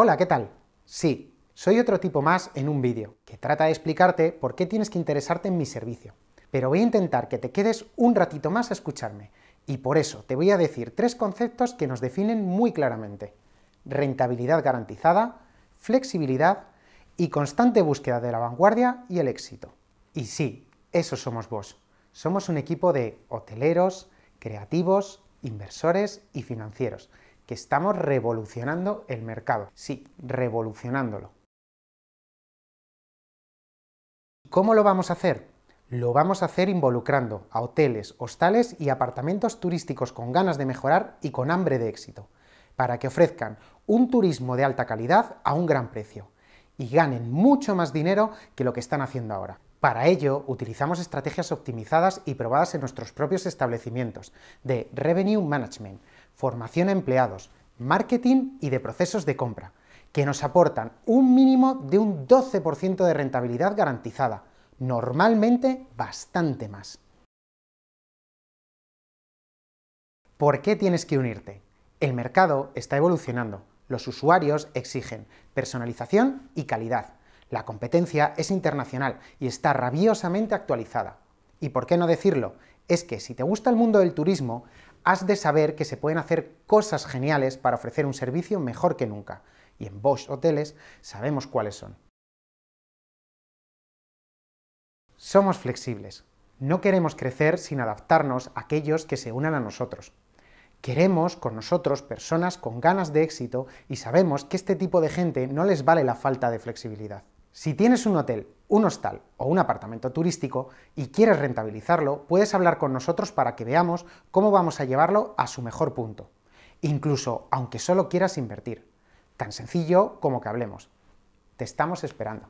Hola, ¿qué tal? Sí, soy otro tipo más en un vídeo que trata de explicarte por qué tienes que interesarte en mi servicio. Pero voy a intentar que te quedes un ratito más a escucharme y por eso te voy a decir tres conceptos que nos definen muy claramente. Rentabilidad garantizada, flexibilidad y constante búsqueda de la vanguardia y el éxito. Y sí, eso somos vos. Somos un equipo de hoteleros, creativos, inversores y financieros que estamos revolucionando el mercado. Sí, revolucionándolo. ¿Cómo lo vamos a hacer? Lo vamos a hacer involucrando a hoteles, hostales y apartamentos turísticos con ganas de mejorar y con hambre de éxito, para que ofrezcan un turismo de alta calidad a un gran precio y ganen mucho más dinero que lo que están haciendo ahora. Para ello, utilizamos estrategias optimizadas y probadas en nuestros propios establecimientos de revenue management formación a empleados, marketing y de procesos de compra, que nos aportan un mínimo de un 12% de rentabilidad garantizada, normalmente bastante más. ¿Por qué tienes que unirte? El mercado está evolucionando, los usuarios exigen personalización y calidad. La competencia es internacional y está rabiosamente actualizada. ¿Y por qué no decirlo? Es que si te gusta el mundo del turismo, has de saber que se pueden hacer cosas geniales para ofrecer un servicio mejor que nunca, y en Bosch Hoteles sabemos cuáles son. Somos flexibles. No queremos crecer sin adaptarnos a aquellos que se unan a nosotros. Queremos con nosotros personas con ganas de éxito y sabemos que este tipo de gente no les vale la falta de flexibilidad. Si tienes un hotel, un hostal o un apartamento turístico y quieres rentabilizarlo, puedes hablar con nosotros para que veamos cómo vamos a llevarlo a su mejor punto, incluso aunque solo quieras invertir. Tan sencillo como que hablemos. Te estamos esperando.